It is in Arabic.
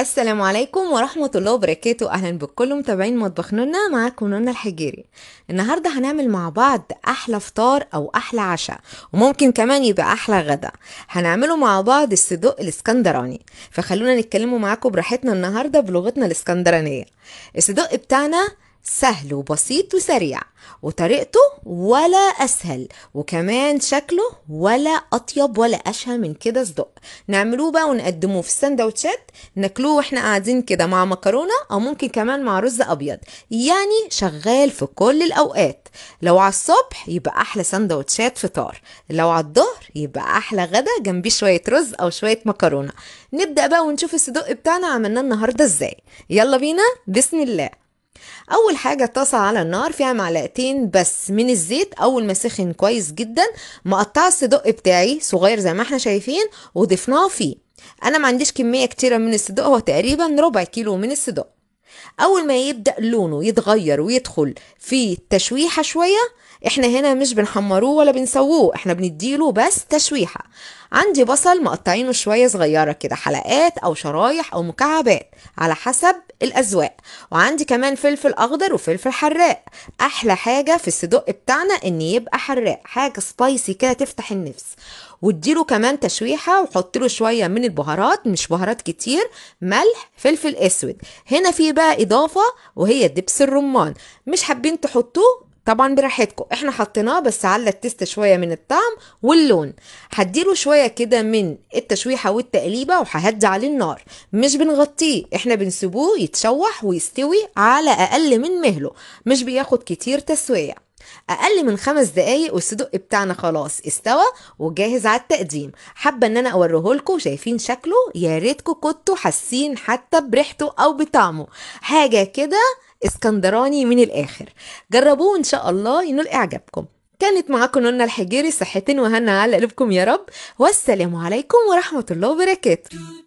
السلام عليكم ورحمة الله وبركاته أهلا بكل متابعين مطبخ نونا معاكم نونا الحجيري النهاردة هنعمل مع بعض أحلى فطار أو أحلى عشاء وممكن كمان يبقى أحلى غدا هنعمله مع بعض الصدوق الإسكندراني فخلونا نتكلموا معاكم براحتنا النهاردة بلغتنا الإسكندرانية الصدوق بتاعنا سهل وبسيط وسريع وطريقته ولا اسهل وكمان شكله ولا اطيب ولا اشهى من كده صدق نعملوه بقى ونقدموه في السندوتشات ناكلوه واحنا قاعدين كده مع مكرونه او ممكن كمان مع رز ابيض يعني شغال في كل الاوقات لو على الصبح يبقى احلى سندوتشات فطار لو على الظهر يبقى احلى غدا جنبيه شويه رز او شويه مكرونه نبدا بقى ونشوف الصدق بتاعنا عملناه النهارده ازاي يلا بينا بسم الله اول حاجه طاسه على النار فيها معلقتين بس من الزيت اول ما سخن كويس جدا مقطعه الصدق بتاعي صغير زي ما احنا شايفين وضفناه فيه انا ما عنديش كميه كتيره من الصدق هو تقريبا ربع كيلو من الصدق اول ما يبدا لونه يتغير ويدخل في تشويحه شويه احنا هنا مش بنحمروه ولا بنسووه احنا بنديله بس تشويحه عندي بصل مقطعينه شوية صغيرة كده حلقات أو شرايح أو مكعبات على حسب الأذواق وعندي كمان فلفل أخضر وفلفل حراق أحلى حاجة في الصدق بتاعنا إن يبقى حراق حاجة سبايسي كده تفتح النفس واديله كمان تشويحه وحط له شويه من البهارات مش بهارات كتير ملح فلفل اسود هنا في بقى اضافه وهي دبس الرمان مش حابين تحطوه طبعا براحتكم احنا حطيناه بس على التست شويه من الطعم واللون هديله شويه كده من التشويحه والتقليبه وههدي عليه النار مش بنغطيه احنا بنسيبوه يتشوح ويستوي على اقل من مهله مش بياخد كتير تسويه اقل من خمس دقايق والصدق بتاعنا خلاص استوى وجاهز على التقديم حابه ان انا اوريه لكم شايفين شكله يا ريتكم كنتوا حاسين حتى بريحته او بطعمه حاجه كده اسكندراني من الاخر جربوه ان شاء الله ينال اعجابكم كانت معاكم نونا الحجيري صحتين وهنا على قلوبكم يا رب والسلام عليكم ورحمة الله وبركاته